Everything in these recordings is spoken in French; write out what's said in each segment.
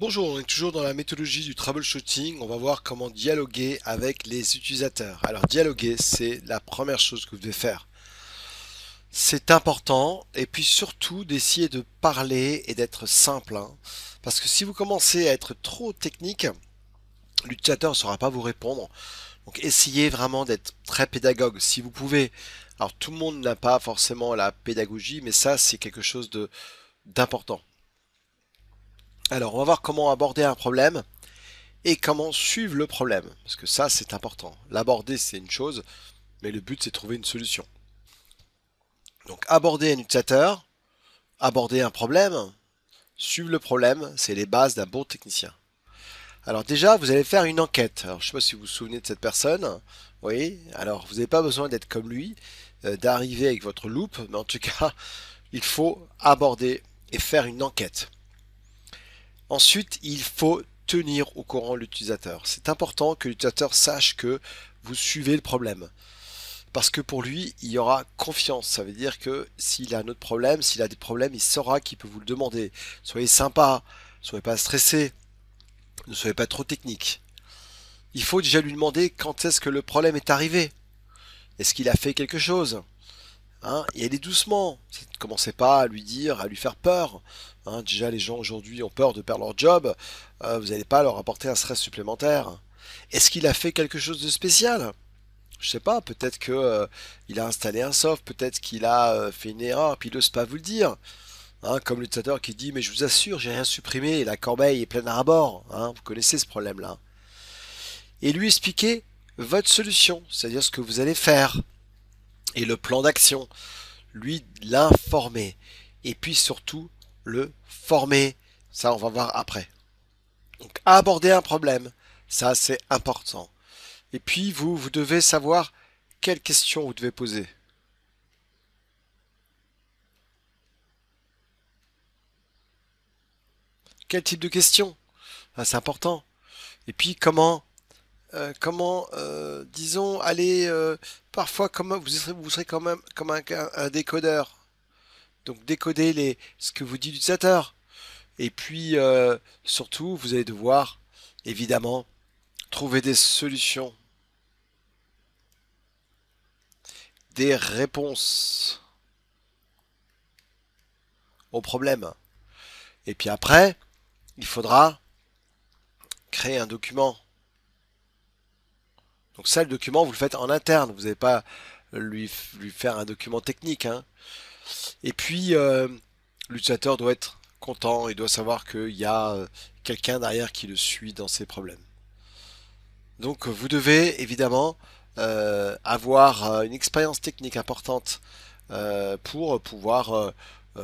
Bonjour, on est toujours dans la méthodologie du troubleshooting. On va voir comment dialoguer avec les utilisateurs. Alors dialoguer, c'est la première chose que vous devez faire. C'est important et puis surtout d'essayer de parler et d'être simple. Hein. parce que si vous commencez à être trop technique, l'utilisateur ne saura pas vous répondre. Donc essayez vraiment d'être très pédagogue si vous pouvez. Alors tout le monde n'a pas forcément la pédagogie, mais ça c'est quelque chose d'important. Alors, on va voir comment aborder un problème et comment suivre le problème. Parce que ça, c'est important. L'aborder, c'est une chose, mais le but, c'est trouver une solution. Donc, aborder un utilisateur, aborder un problème, suivre le problème, c'est les bases d'un bon technicien. Alors déjà, vous allez faire une enquête. Alors, je ne sais pas si vous vous souvenez de cette personne. Vous Alors, vous n'avez pas besoin d'être comme lui, euh, d'arriver avec votre loupe, mais en tout cas, il faut aborder et faire une enquête. Ensuite, il faut tenir au courant l'utilisateur. C'est important que l'utilisateur sache que vous suivez le problème. Parce que pour lui, il y aura confiance. Ça veut dire que s'il a un autre problème, s'il a des problèmes, il saura qu'il peut vous le demander. Soyez sympa, soyez pas stressé, ne soyez pas trop technique. Il faut déjà lui demander quand est-ce que le problème est arrivé. Est-ce qu'il a fait quelque chose Hein. et allez doucement, ne commencez pas à lui dire, à lui faire peur. Hein. déjà les gens aujourd'hui ont peur de perdre leur job, euh, vous n'allez pas leur apporter un stress supplémentaire. Est-ce qu'il a fait quelque chose de spécial Je sais pas, peut-être qu'il euh, a installé un soft, peut-être qu'il a euh, fait une erreur, puis il n'ose pas vous le dire. Hein. comme l'utilisateur qui dit mais je vous assure j'ai rien supprimé, la corbeille est pleine à bord, vous connaissez ce problème là. Et lui expliquer votre solution, c'est-à-dire ce que vous allez faire et le plan d'action, lui l'informer et puis surtout le former. Ça, on va voir après. Donc aborder un problème, ça c'est important. Et puis vous, vous devez savoir quelles questions vous devez poser. Quel type de questions C'est important. Et puis comment euh, comment, euh, disons, aller euh, parfois comme vous serez, vous serez quand même comme un, décodeur. Donc décoder les, ce que vous dit l'utilisateur. Et puis surtout, vous allez devoir évidemment trouver des solutions, des réponses au problème. Et puis après, il faudra créer un document donc ça, le document, vous le faites en interne. Vous n'allez pas lui, lui faire un document technique. Hein. Et puis, euh, l'utilisateur doit être content il doit savoir qu'il y a euh, quelqu'un derrière qui le suit dans ses problèmes. Donc, euh, vous devez évidemment avoir une expérience technique importante pour pouvoir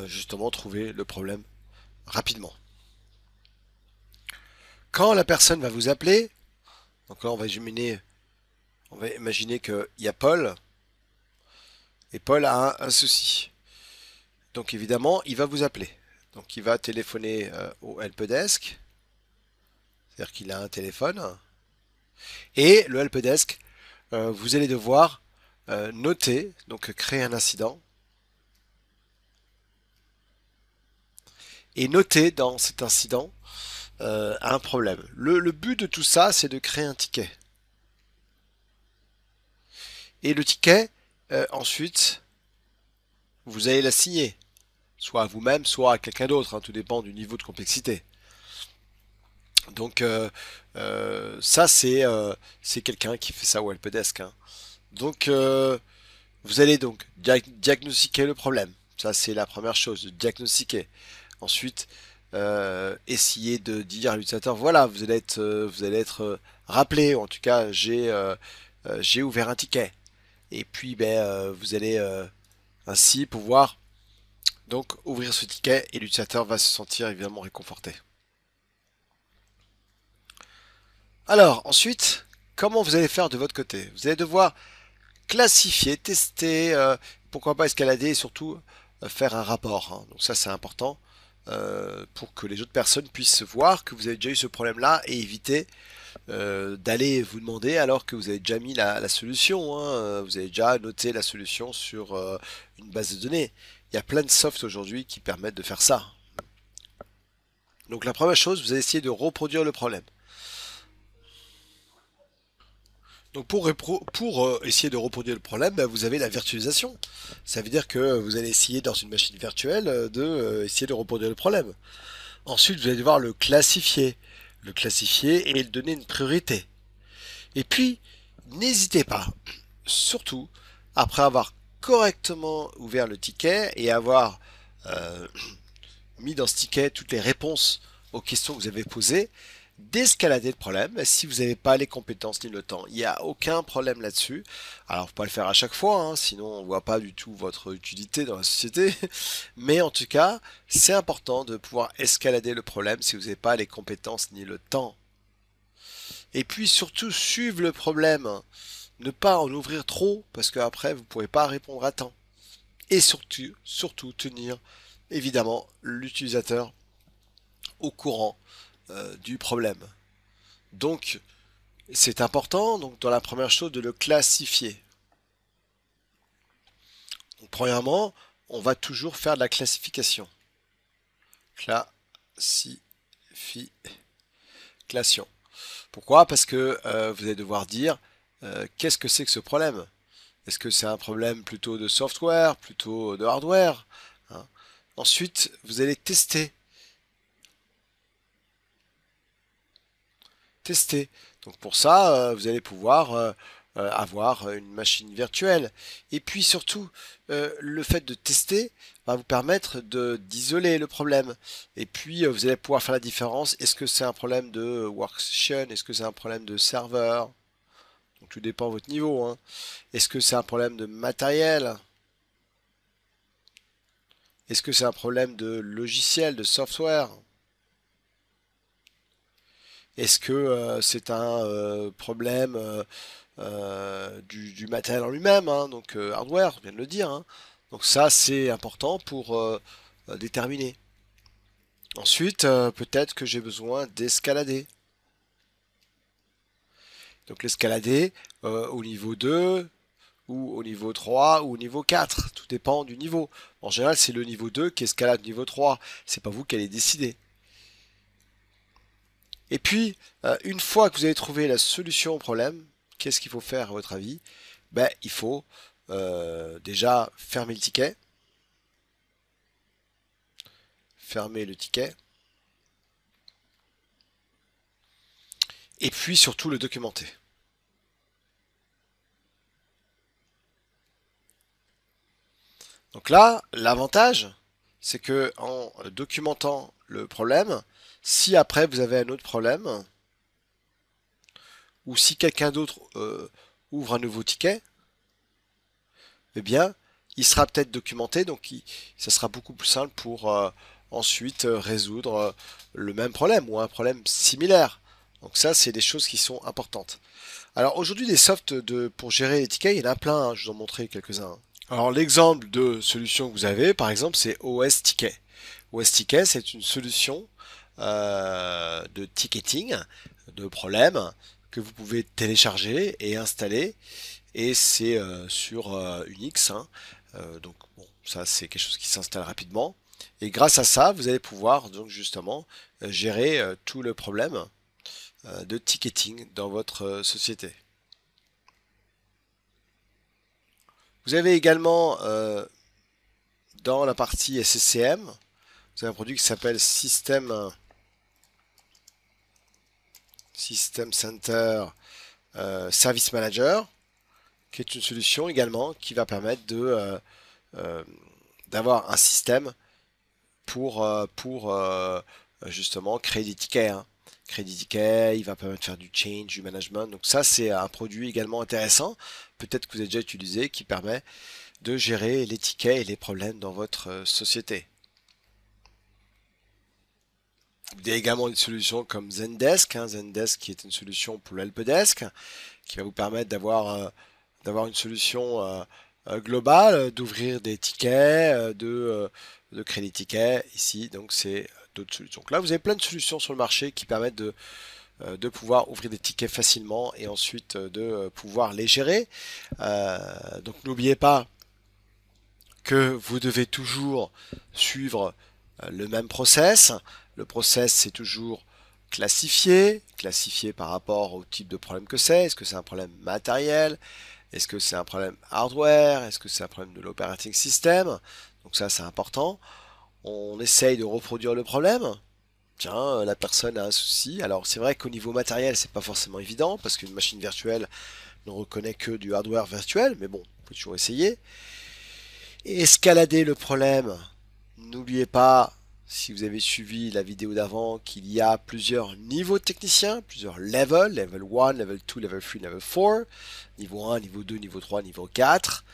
justement trouver le problème rapidement. Quand la personne va vous appeler, donc là on va juminer on va imaginer qu'il y a Paul, et Paul a un, souci. Donc évidemment, il va vous appeler. Donc il va téléphoner euh, au helpdesk, c'est-à-dire qu'il a un téléphone, et le helpdesk, euh, vous allez devoir euh, noter, donc créer un incident, et noter dans cet incident un problème. le but de tout ça, c'est de créer un ticket. Et le ticket, euh, ensuite, vous allez la signer soit à vous-même, soit à quelqu'un d'autre, hein, tout dépend du niveau de complexité. Donc euh, euh, ça c'est quelqu'un qui fait ça au helpdesk. Hein. Donc vous allez donc diagnostiquer le problème. Ça c'est la première chose, de diagnostiquer. Ensuite, essayer de dire à l'utilisateur voilà vous allez être vous allez être rappelé en tout cas j'ai j'ai ouvert un ticket et puis, ben, euh, vous allez euh, ainsi pouvoir donc ouvrir ce ticket et l'utilisateur va se sentir évidemment réconforté. Alors, ensuite, comment vous allez faire de votre côté Vous allez devoir classifier, tester, euh, pourquoi pas escalader et surtout faire un rapport. Hein. Donc ça, c'est important. Euh, pour que les autres personnes puissent voir que vous avez déjà eu ce problème-là et éviter euh, d'aller vous demander alors que vous avez déjà mis la, solution, hein. vous avez déjà noté la solution sur euh, une base de données. Il y a plein de softs aujourd'hui qui permettent de faire ça. Donc la première chose, vous allez essayer de reproduire le problème. Donc pour, euh, essayer de reproduire le problème, bah, vous avez la virtualisation. Ça veut dire que vous allez essayer dans une machine virtuelle euh, de euh, essayer de reproduire le problème. Ensuite, vous allez devoir le classifier, le classifier et le donner une priorité. Et puis, n'hésitez pas, surtout après avoir correctement ouvert le ticket et avoir mis dans ce ticket toutes les réponses aux questions que vous avez posées, d'escalader le problème. Si vous n'avez pas les compétences ni le temps, il n'y a aucun problème là-dessus. Alors, faut pas le faire à chaque fois, hein, sinon on ne voit pas du tout votre utilité dans la société. Mais en tout cas, c'est important de pouvoir escalader le problème si vous n'avez pas les compétences ni le temps. Et puis surtout, suivre le problème. Ne pas en ouvrir trop, parce qu'après, vous ne pourrez pas répondre à temps. Et surtout, surtout tenir évidemment l'utilisateur au courant euh, du problème. Donc, c'est important, donc dans la première chose, de le classifier. premièrement, on va toujours faire de la classification. Classification. Pourquoi Parce que euh, vous allez devoir dire euh, qu'est-ce que c'est que ce problème Est-ce que c'est un problème plutôt de software, plutôt de hardware hein Ensuite, vous allez tester tester. Donc pour ça, euh, vous allez pouvoir euh, euh, avoir une machine virtuelle. Et puis surtout, le fait de tester va vous permettre d'isoler le problème. Et puis vous allez pouvoir faire la différence. Est-ce que c'est un problème de workstation Est-ce que c'est un problème de serveur Donc tout dépend de votre niveau. Hein. Est-ce que c'est un problème de matériel Est-ce que c'est un problème de logiciel, de software est-ce que euh, c'est un euh, problème euh, du, matériel en lui-même, hein, donc hardware, on vient de le dire. Hein. Donc ça, c'est important pour déterminer. Ensuite, peut-être que j'ai besoin d'escalader. Donc l'escalader au niveau 2, ou au niveau 3 ou au niveau 4, tout dépend du niveau. En général, c'est le niveau 2 qui escalade au niveau 3, c'est pas vous qui allez décider. Et puis, euh, une fois que vous avez trouvé la solution au problème, qu'est-ce qu'il faut faire à votre avis ben, Il faut euh, déjà fermer le ticket. Fermer le ticket. Et puis surtout le documenter. Donc là, l'avantage, c'est que en documentant le problème. Si après vous avez un autre problème, ou si quelqu'un d'autre euh, ouvre un nouveau ticket, eh bien, il sera peut-être documenté, donc ça sera beaucoup plus simple pour euh, ensuite euh, résoudre le même problème ou un problème similaire. Donc ça, c'est des choses qui sont importantes. Alors aujourd'hui, des softs de, pour gérer les tickets, il y en a plein, hein, je vous en montrer quelques-uns. Alors l'exemple de solution que vous avez, par exemple, c'est OS Ticket. Ticket, c'est une solution euh, de ticketing, de problèmes que vous pouvez télécharger et installer. Et c'est euh, sur euh, Unix. Hein. donc bon, ça c'est quelque chose qui s'installe rapidement. Et grâce à ça, vous allez pouvoir donc justement gérer tout le problème de ticketing dans votre société. Vous avez également dans la partie SCCM c'est un produit qui s'appelle System, euh, System Center euh, Service Manager, qui est une solution également qui va permettre de euh, d'avoir un système pour, pour justement créer des tickets. Hein. Créer des tickets, il va permettre de faire du change, du management. Donc ça, c'est un produit également intéressant, peut-être que vous avez déjà utilisé, qui permet de gérer les tickets et les problèmes dans votre société. Il également une solution comme Zendesk, hein. Zendesk qui est une solution pour l'Helpdesk, qui va vous permettre d'avoir euh, d'avoir une solution euh, euh, globale, d'ouvrir des tickets, de, crédit créer des tickets. Ici, donc c'est d'autres solutions. Donc là, vous avez plein de solutions sur le marché qui permettent de, de pouvoir ouvrir des tickets facilement et ensuite de pouvoir les gérer. donc n'oubliez pas que vous devez toujours suivre le même process. Le process, c'est toujours classifié, classifié par rapport au type de problème que c'est. Est-ce que c'est un problème matériel Est-ce que c'est un problème hardware Est-ce que c'est un problème de l'operating system Donc ça, c'est important. On essaye de reproduire le problème. Tiens, la personne a un souci. Alors c'est vrai qu'au niveau matériel, c'est pas forcément évident parce qu'une machine virtuelle ne reconnaît que du hardware virtuel, mais bon, on peut toujours essayer. Escalader le problème. N'oubliez pas si vous avez suivi la vidéo d'avant, qu'il y a plusieurs niveaux de techniciens, plusieurs levels, level 1, level 2, level 3, level 4, niveau 1, niveau 2, niveau 3, niveau 4.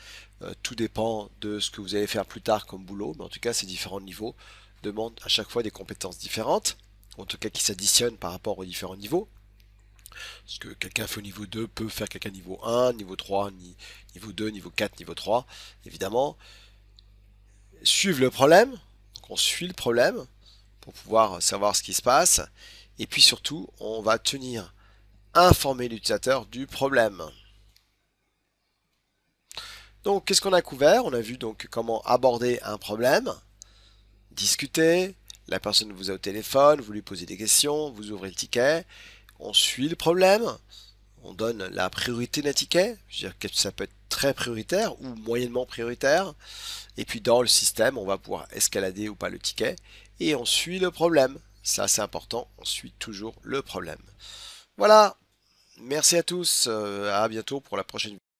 Euh, tout dépend de ce que vous allez faire plus tard comme boulot, mais en tout cas, ces différents niveaux demandent à chaque fois des compétences différentes, en tout cas qui s'additionnent par rapport aux différents niveaux. ce que quelqu'un fait au niveau 2 peut faire quelqu'un niveau 1, niveau 3, ni, niveau 2, niveau 4, niveau 3, évidemment. Suivez le problème, on suit le problème pour pouvoir savoir ce qui se passe. Et puis surtout, on va tenir informer l'utilisateur du problème. Donc, qu'est-ce qu'on a couvert On a vu donc comment aborder un problème, discuter, la personne vous a au téléphone, vous lui posez des questions, vous ouvrez le ticket, on suit le problème, on donne la priorité d'un ticket, dire que ça peut être très prioritaire ou moyennement prioritaire, et puis dans le système, on va pouvoir escalader ou pas le ticket, et on suit le problème. Ça, c'est important, on suit toujours le problème. Voilà, merci à tous, euh, à bientôt pour la prochaine vidéo.